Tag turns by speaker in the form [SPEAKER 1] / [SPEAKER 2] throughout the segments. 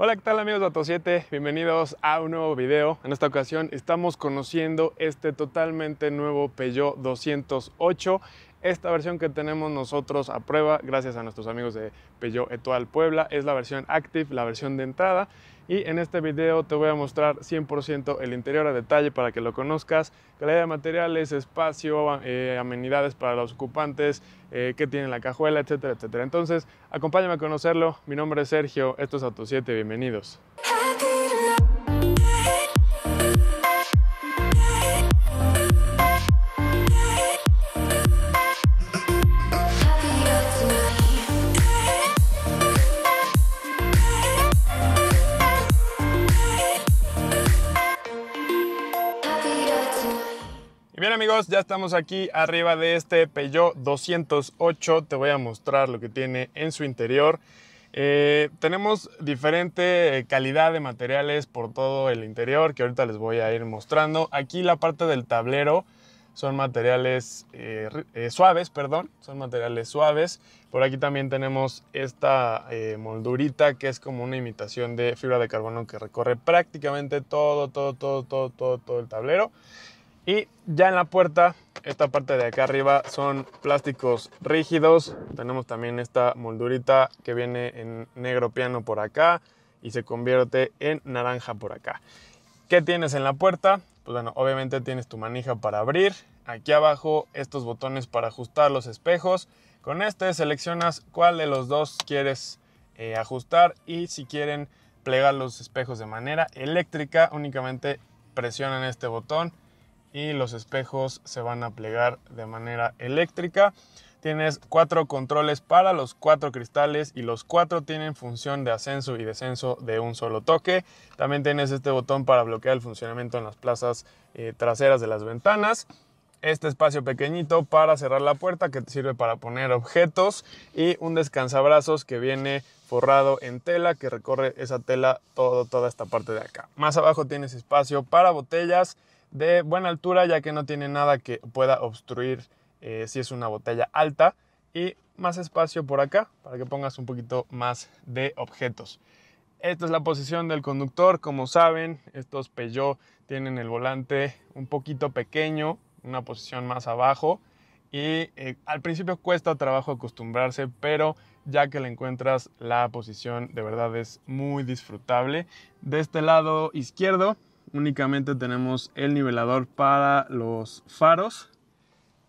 [SPEAKER 1] Hola, ¿qué tal amigos de Auto7? Bienvenidos a un nuevo video. En esta ocasión estamos conociendo este totalmente nuevo Peugeot 208 esta versión que tenemos nosotros a prueba, gracias a nuestros amigos de Peugeot Etoile Puebla, es la versión Active, la versión de entrada y en este video te voy a mostrar 100% el interior a detalle para que lo conozcas, calidad de materiales, espacio, eh, amenidades para los ocupantes, eh, qué tiene la cajuela, etcétera, etcétera. Entonces, acompáñame a conocerlo. Mi nombre es Sergio, esto es Auto 7, bienvenidos. ya estamos aquí arriba de este Peugeot 208. Te voy a mostrar lo que tiene en su interior. Eh, tenemos diferente eh, calidad de materiales por todo el interior que ahorita les voy a ir mostrando. Aquí la parte del tablero son materiales eh, suaves, perdón, son materiales suaves. Por aquí también tenemos esta moldurita que es como una imitación de fibra de carbono que recorre prácticamente todo, todo, todo, todo, todo el tablero. Y ya en la puerta, esta parte de acá arriba son plásticos rígidos. Tenemos también esta moldurita que viene en negro piano por acá y se convierte en naranja por acá. ¿Qué tienes en la puerta? Pues bueno, obviamente tienes tu manija para abrir. Aquí abajo estos botones para ajustar los espejos. Con este seleccionas cuál de los dos quieres eh, ajustar y si quieren plegar los espejos de manera eléctrica únicamente presionan este botón y los espejos se van a plegar de manera eléctrica. Tienes cuatro controles para los cuatro cristales y los cuatro tienen función de ascenso y descenso de un solo toque. También tienes este botón para bloquear el funcionamiento en las plazas eh, traseras de las ventanas. Este espacio pequeñito para cerrar la puerta que te sirve para poner objetos y un descansabrazos que viene forrado en tela que recorre esa tela todo, toda esta parte de acá. Más abajo tienes espacio para botellas, de buena altura ya que no tiene nada que pueda obstruir eh, si es una botella alta y más espacio por acá para que pongas un poquito más de objetos. Esta es la posición del conductor, como saben, estos Peugeot tienen el volante un poquito pequeño, una posición más abajo y eh, al principio cuesta trabajo acostumbrarse, pero ya que le encuentras la posición de verdad es muy disfrutable. De este lado izquierdo únicamente tenemos el nivelador para los faros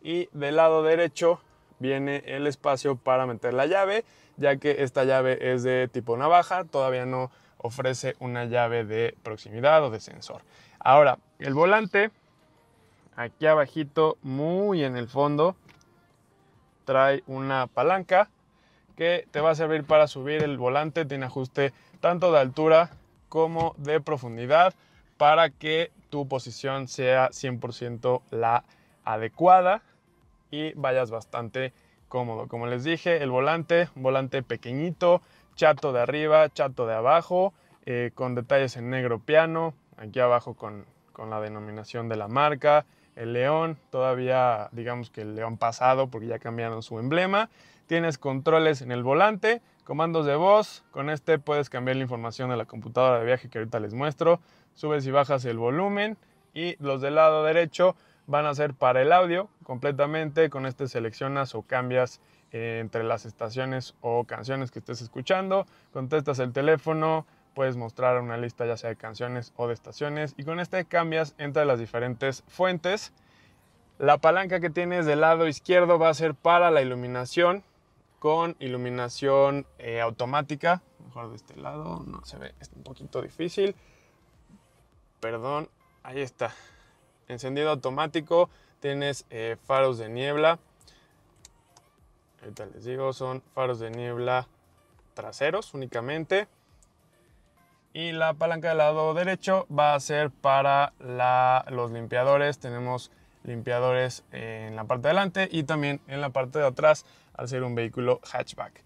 [SPEAKER 1] y del lado derecho viene el espacio para meter la llave ya que esta llave es de tipo navaja todavía no ofrece una llave de proximidad o de sensor ahora el volante aquí abajito muy en el fondo trae una palanca que te va a servir para subir el volante tiene ajuste tanto de altura como de profundidad para que tu posición sea 100% la adecuada y vayas bastante cómodo. Como les dije, el volante, volante pequeñito, chato de arriba, chato de abajo, eh, con detalles en negro piano, aquí abajo con, con la denominación de la marca, el león, todavía digamos que el león pasado porque ya cambiaron su emblema. Tienes controles en el volante, comandos de voz, con este puedes cambiar la información de la computadora de viaje que ahorita les muestro subes y bajas el volumen y los del lado derecho van a ser para el audio completamente. Con este seleccionas o cambias eh, entre las estaciones o canciones que estés escuchando. Contestas el teléfono, puedes mostrar una lista ya sea de canciones o de estaciones. Y con este cambias entre las diferentes fuentes. La palanca que tienes del lado izquierdo va a ser para la iluminación con iluminación eh, automática. Mejor de este lado, no se ve, es un poquito difícil perdón, ahí está. Encendido automático, tienes eh, faros de niebla. tal? les digo, son faros de niebla traseros únicamente. Y la palanca del lado derecho va a ser para los limpiadores. Tenemos limpiadores en la parte de delante y también en la parte de atrás al ser un vehículo hatchback.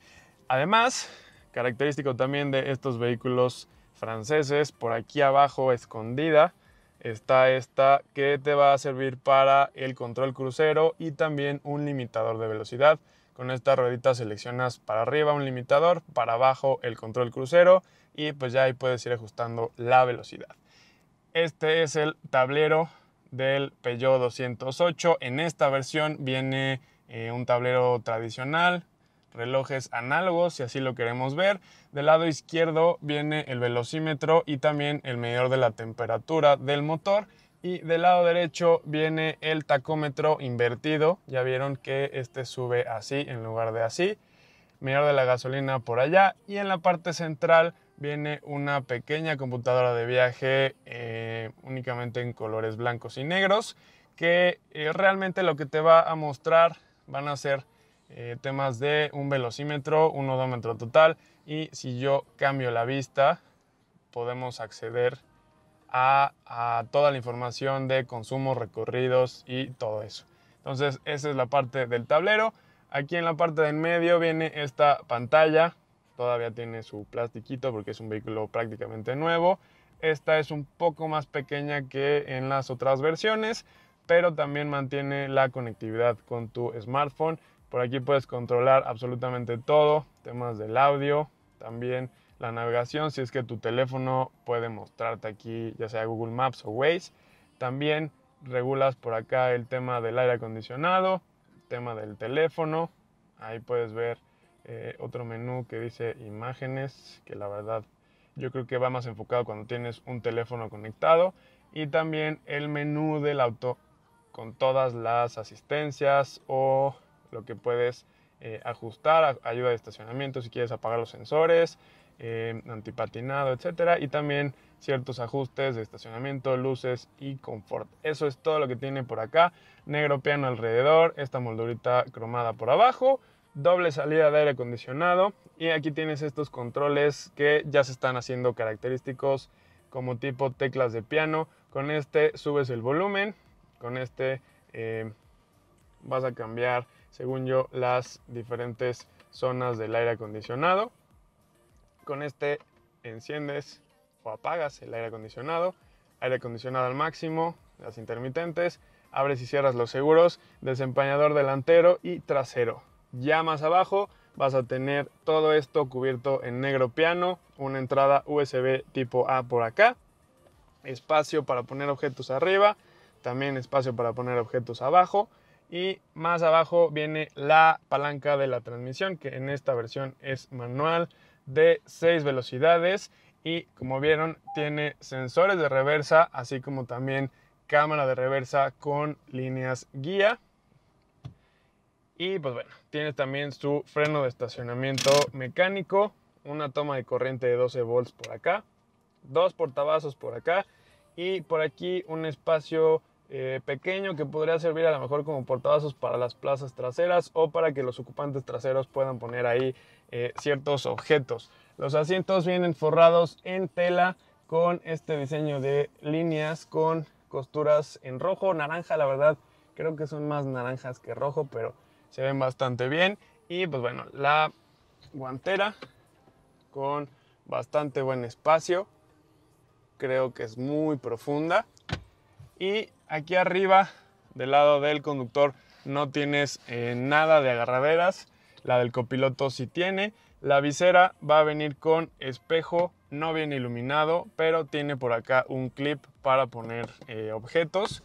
[SPEAKER 1] Además, característico también de estos vehículos franceses. Por aquí abajo, escondida, está esta que te va a servir para el control crucero y también un limitador de velocidad. Con esta ruedita seleccionas para arriba un limitador, para abajo el control crucero y pues ya ahí puedes ir ajustando la velocidad. Este es el tablero del Peugeot 208. En esta versión viene eh, un tablero tradicional relojes análogos, si así lo queremos ver. Del lado izquierdo viene el velocímetro y también el medidor de la temperatura del motor. Y del lado derecho viene el tacómetro invertido. Ya vieron que este sube así en lugar de así. Medidor de la gasolina por allá. Y en la parte central viene una pequeña computadora de viaje eh, únicamente en colores blancos y negros que eh, realmente lo que te va a mostrar van a ser eh, temas de un velocímetro, un odómetro total y si yo cambio la vista podemos acceder a, toda la información de consumo, recorridos y todo eso. Entonces esa es la parte del tablero. Aquí en la parte del medio viene esta pantalla, todavía tiene su plastiquito porque es un vehículo prácticamente nuevo. Esta es un poco más pequeña que en las otras versiones, pero también mantiene la conectividad con tu smartphone por aquí puedes controlar absolutamente todo, temas del audio, también la navegación, si es que tu teléfono puede mostrarte aquí, ya sea Google Maps o Waze. También regulas por acá el tema del aire acondicionado, tema del teléfono. Ahí puedes ver eh, otro menú que dice imágenes, que la verdad yo creo que va más enfocado cuando tienes un teléfono conectado. Y también el menú del auto con todas las asistencias o lo que puedes eh, ajustar, ayuda de estacionamiento si quieres apagar los sensores, eh, antipatinado, etc. y también ciertos ajustes de estacionamiento, luces y confort. Eso es todo lo que tiene por acá. Negro piano alrededor, esta moldurita cromada por abajo, doble salida de aire acondicionado y aquí tienes estos controles que ya se están haciendo característicos como tipo teclas de piano. Con este subes el volumen, con este eh, vas a cambiar, según yo, las diferentes zonas del aire acondicionado. Con este enciendes o apagas el aire acondicionado, aire acondicionado al máximo, las intermitentes, abres y cierras los seguros, desempañador delantero y trasero. Ya más abajo vas a tener todo esto cubierto en negro piano, una entrada USB tipo A por acá, espacio para poner objetos arriba, también espacio para poner objetos abajo y más abajo viene la palanca de la transmisión que en esta versión es manual de 6 velocidades y como vieron tiene sensores de reversa así como también cámara de reversa con líneas guía y pues bueno tiene también su freno de estacionamiento mecánico una toma de corriente de 12 volts por acá dos portavasos por acá y por aquí un espacio eh, pequeño que podría servir a lo mejor como portavasos para las plazas traseras o para que los ocupantes traseros puedan poner ahí eh, ciertos objetos. Los asientos vienen forrados en tela con este diseño de líneas con costuras en rojo, naranja, la verdad creo que son más naranjas que rojo, pero se ven bastante bien. Y pues bueno, la guantera con bastante buen espacio, creo que es muy profunda. Y aquí arriba, del lado del conductor, no tienes eh, nada de agarraderas. La del copiloto sí tiene. La visera va a venir con espejo, no bien iluminado, pero tiene por acá un clip para poner eh, objetos.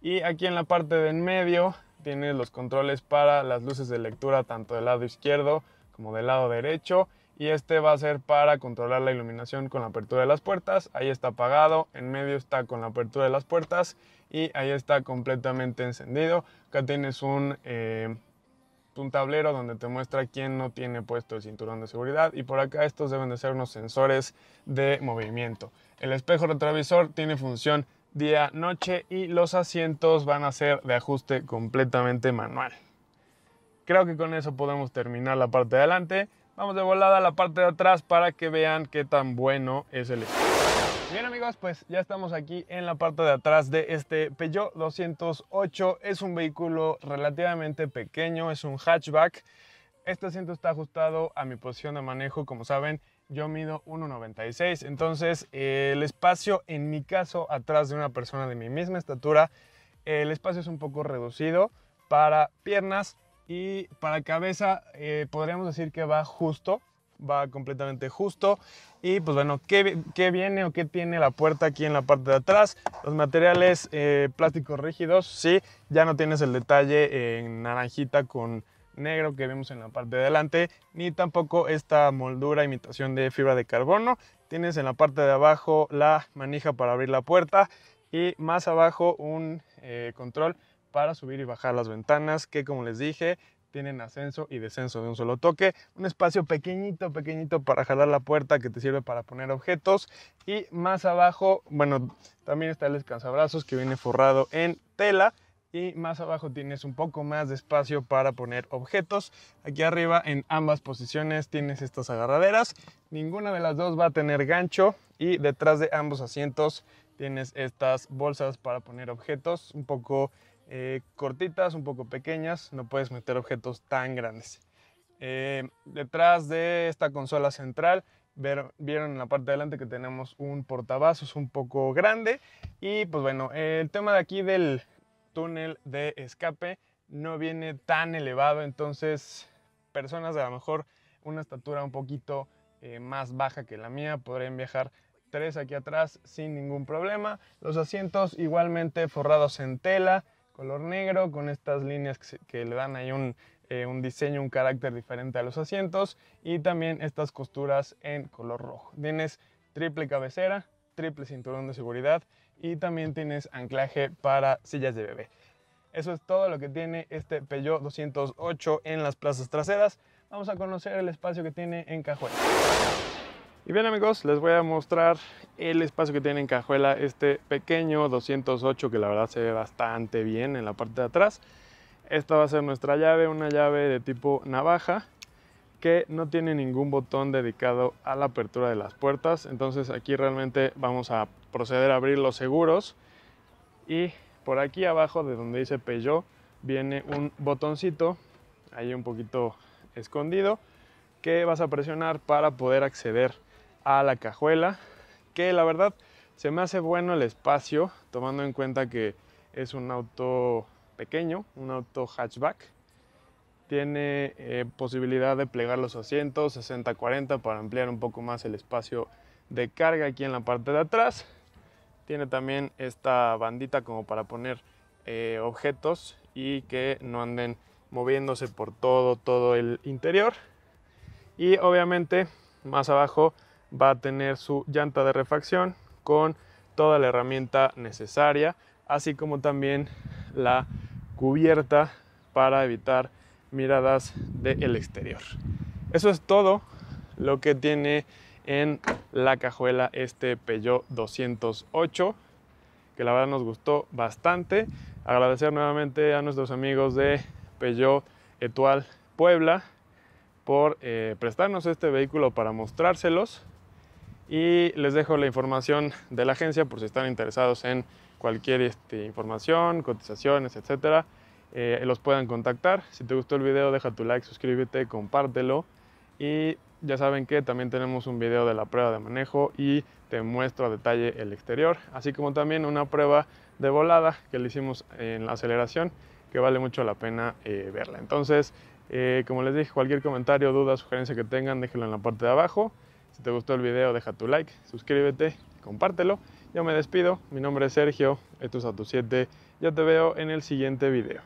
[SPEAKER 1] Y aquí en la parte de en medio tienes los controles para las luces de lectura, tanto del lado izquierdo como del lado derecho. Y este va a ser para controlar la iluminación con la apertura de las puertas. Ahí está apagado, en medio está con la apertura de las puertas y ahí está completamente encendido. Acá tienes un, eh, un tablero donde te muestra quién no tiene puesto el cinturón de seguridad y por acá estos deben de ser unos sensores de movimiento. El espejo retrovisor tiene función día-noche y los asientos van a ser de ajuste completamente manual. Creo que con eso podemos terminar la parte de adelante. Vamos de volada a la parte de atrás para que vean qué tan bueno es el espejo. Bien amigos, pues ya estamos aquí en la parte de atrás de este Peugeot 208. Es un vehículo relativamente pequeño, es un hatchback. Este asiento está ajustado a mi posición de manejo, como saben, yo mido 1,96. Entonces el espacio, en mi caso, atrás de una persona de mi misma estatura, el espacio es un poco reducido para piernas y para cabeza eh, podríamos decir que va justo va completamente justo. Y pues bueno, ¿qué, viene o qué tiene la puerta aquí en la parte de atrás? Los materiales eh, plásticos rígidos, sí, ya no tienes el detalle en naranjita con negro que vemos en la parte de adelante, ni tampoco esta moldura imitación de fibra de carbono. Tienes en la parte de abajo la manija para abrir la puerta y más abajo un eh, control para subir y bajar las ventanas que como les dije tienen ascenso y descenso de un solo toque. Un espacio pequeñito, pequeñito para jalar la puerta que te sirve para poner objetos. Y más abajo, bueno, también está el descansabrazos que viene forrado en tela. Y más abajo tienes un poco más de espacio para poner objetos. Aquí arriba en ambas posiciones tienes estas agarraderas. Ninguna de las dos va a tener gancho. Y detrás de ambos asientos tienes estas bolsas para poner objetos. Un poco eh, cortitas, un poco pequeñas, no puedes meter objetos tan grandes. Eh, detrás de esta consola central vieron en la parte de adelante que tenemos un portavasos un poco grande y pues bueno, el tema de aquí del túnel de escape no viene tan elevado, entonces personas de a lo mejor una estatura un poquito eh, más baja que la mía podrían viajar tres aquí atrás sin ningún problema. Los asientos igualmente forrados en tela, color negro con estas líneas que, le dan ahí un, eh, un diseño, un carácter diferente a los asientos y también estas costuras en color rojo. Tienes triple cabecera, triple cinturón de seguridad y también tienes anclaje para sillas de bebé. Eso es todo lo que tiene este Peugeot 208 en las plazas traseras. Vamos a conocer el espacio que tiene en cajuela. Y bien amigos, les voy a mostrar el espacio que tiene en cajuela este pequeño 208 que la verdad se ve bastante bien en la parte de atrás. Esta va a ser nuestra llave, una llave de tipo navaja que no tiene ningún botón dedicado a la apertura de las puertas. Entonces aquí realmente vamos a proceder a abrir los seguros y por aquí abajo de donde dice Peugeot viene un botoncito ahí un poquito escondido que vas a presionar para poder acceder a la cajuela, que la verdad se me hace bueno el espacio, tomando en cuenta que es un auto pequeño, un auto hatchback. Tiene eh, posibilidad de plegar los asientos 60-40 para ampliar un poco más el espacio de carga aquí en la parte de atrás. Tiene también esta bandita como para poner eh, objetos y que no anden moviéndose por todo, todo el interior. Y obviamente más abajo va a tener su llanta de refacción con toda la herramienta necesaria, así como también la cubierta para evitar miradas del exterior. Eso es todo lo que tiene en la cajuela este Peugeot 208, que la verdad nos gustó bastante. Agradecer nuevamente a nuestros amigos de Peugeot Etual Puebla por eh, prestarnos este vehículo para mostrárselos y les dejo la información de la agencia por si están interesados en cualquier este, información, cotizaciones, etcétera. Eh, los puedan contactar. Si te gustó el video, deja tu like, suscríbete, compártelo. Y ya saben que también tenemos un video de la prueba de manejo y te muestro a detalle el exterior, así como también una prueba de volada que le hicimos en la aceleración que vale mucho la pena eh, verla. Entonces, eh, como les dije, cualquier comentario, duda, sugerencia que tengan, déjenlo en la parte de abajo. Si te gustó el video, deja tu like, suscríbete, compártelo. Yo me despido. Mi nombre es Sergio, esto es Auto7. Ya te veo en el siguiente video.